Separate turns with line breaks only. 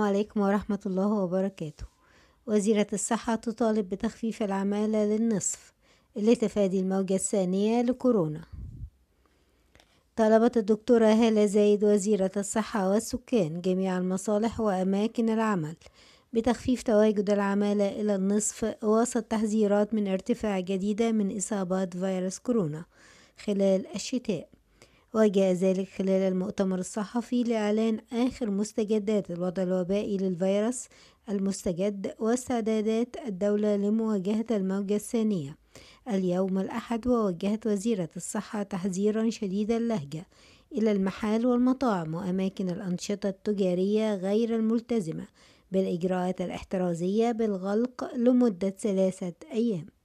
السلام عليكم ورحمة الله وبركاته وزيرة الصحة تطالب بتخفيف العمالة للنصف لتفادي الموجة الثانية لكورونا طلبت الدكتورة هالة زايد وزيرة الصحة والسكان جميع المصالح وأماكن العمل بتخفيف تواجد العمالة إلى النصف وسط تحذيرات من ارتفاع جديدة من إصابات فيروس كورونا خلال الشتاء وجاء ذلك خلال المؤتمر الصحفي لإعلان آخر مستجدات الوضع الوبائي للفيروس المستجد واستعدادات الدولة لمواجهة الموجة الثانية اليوم الأحد ووجهت وزيرة الصحة تحذيرا شديد اللهجة إلى المحال والمطاعم وأماكن الأنشطة التجارية غير الملتزمة بالإجراءات الاحترازية بالغلق لمدة ثلاثة أيام